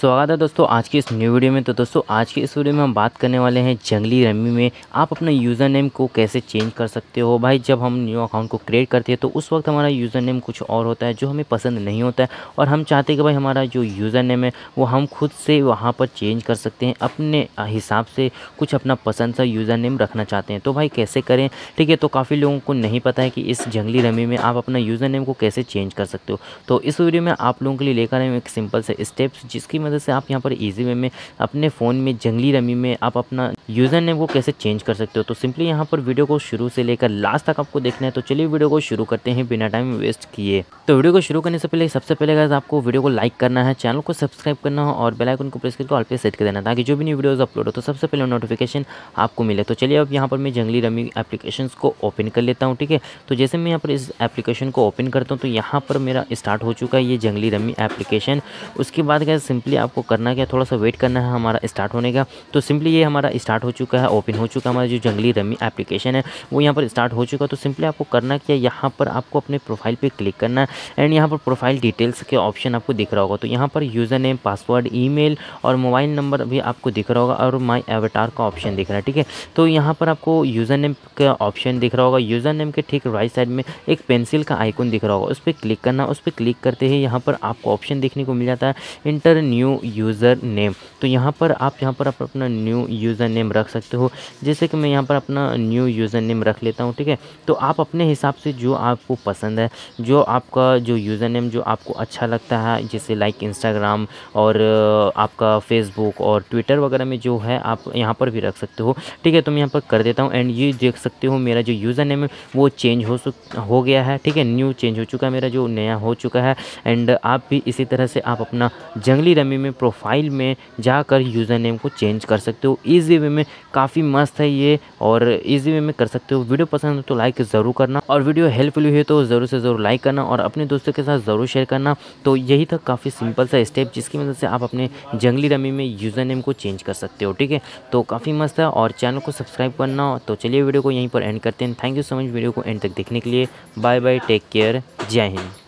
स्वागत है दोस्तों आज की इस न्यू वीडियो में तो दोस्तों आज की इस वीडियो में हम बात करने वाले हैं जंगली रमी में आप अपना यूज़र नेम को कैसे चेंज कर सकते हो भाई जब हम न्यू अकाउंट को क्रिएट करते हैं तो उस वक्त हमारा यूज़र नेम कुछ और होता है जो हमें पसंद नहीं होता है और हम चाहते हैं कि भाई हमारा जो यूज़र नेम है वो हम खुद से वहाँ पर चेंज कर सकते हैं अपने हिसाब से कुछ अपना पसंद सा यूज़र नेम रखना चाहते हैं तो भाई कैसे करें ठीक है तो काफ़ी लोगों को नहीं पता है कि इस जंगली रमी में आप अपना यूज़र नेम को कैसे चेंज कर सकते हो तो इस वीडियो में आप लोगों के लिए लेकर आए एक सिंपल से स्टेप्स जिसकी मदद से आप यहाँ पर ईजी वे में अपने फ़ोन में जंगली रमी में आप अपना यूज़र नेम वो कैसे चेंज कर सकते हो तो सिंपली यहाँ पर वीडियो को शुरू से लेकर लास्ट तक आपको देखना है तो चलिए वीडियो को शुरू करते हैं बिना टाइम वेस्ट किए तो वीडियो को शुरू करने से पहले सबसे पहले अगर आपको वीडियो को लाइक करना है चैनल को सब्सक्राइब करना है और बेलाइकन को प्रेस करके ऑल पे सेट कर देना ताकि जो भी न्यू वीडियोज़ अपलोड हो तो सबसे पहले नोटिफिकेशन आपको मिले तो चलिए अब यहाँ पर मैं जंगली रमी एप्लीकेशन को ओपन कर लेता हूँ ठीक है तो जैसे मैं यहाँ पर इस एप्लीकेशन को ओपन करता हूँ तो यहाँ पर मेरा स्टार्ट हो चुका है ये जंगली रमी एप्लीकेशन उसके बाद क्या सिंपली सिंपली आपको करना क्या थोड़ा सा वेट करना है हमारा स्टार्ट होने का तो सिंपली ये हमारा स्टार्ट हो चुका है ओपन हो चुका है हमारा जो जंगली रमी एप्लीकेशन है वो यहाँ पर स्टार्ट हो चुका तो सिंपली आपको करना क्या यहाँ पर आपको अपने प्रोफाइल पर क्लिक करना है एंड यहाँ पर प्रोफाइल डिटेल्स के ऑप्शन आपको दिख रहा होगा तो यहाँ पर यूज़र नेम पासवर्ड ई और मोबाइल नंबर भी आपको दिख रहा होगा और माई एवटार का ऑप्शन दिख रहा है ठीक है तो यहाँ पर आपको यूज़र नेम का ऑप्शन दिख रहा होगा यूज़र नेम के ठीक राइट साइड में एक पेंसिल का आइकन दिख रहा होगा उस पर क्लिक करना उस पर क्लिक करते ही यहाँ पर आपको ऑप्शन देखने को मिल जाता है enter new new user name तो यहाँ पर आप यहाँ पर आप अपना न्यू यूज़र नेम रख सकते हो जैसे कि मैं यहाँ पर अपना न्यू यूज़र नेम रख लेता हूँ ठीक है तो आप अपने हिसाब से जो आपको पसंद है जो आपका जो यूज़र नेम जो आपको अच्छा लगता है जैसे लाइक इंस्टाग्राम और आपका फेसबुक और ट्विटर वगैरह में जो है आप यहाँ पर भी रख सकते हो ठीक है तो मैं यहाँ पर कर देता हूँ एंड ये देख सकते हो मेरा जो यूज़र नेम है वो चेंज हो हो गया है ठीक है न्यू चेंज हो चुका है मेरा जो नया हो चुका है एंड आप भी इसी तरह से आप अपना जंगली रमी आदमी में प्रोफाइल में जाकर यूज़र नेम को चेंज कर सकते हो ईजी वे में काफ़ी मस्त है ये और ईजी वे में कर सकते हो वीडियो पसंद हो तो लाइक ज़रूर करना और वीडियो हेल्पफुल हुई तो ज़रूर से ज़रूर लाइक करना और अपने दोस्तों के साथ ज़रूर शेयर करना तो यही था काफ़ी सिंपल सा स्टेप जिसकी मदद से आप अपने जंगली रमी में यूज़र नेम को चेंज कर सकते हो ठीक है तो काफ़ी मस्त है और चैनल को सब्सक्राइब करना तो चलिए वीडियो को यहीं पर एंड करते हैं thank you so much video को एंड तक देखने के लिए बाय बाय टेक केयर जय हिंद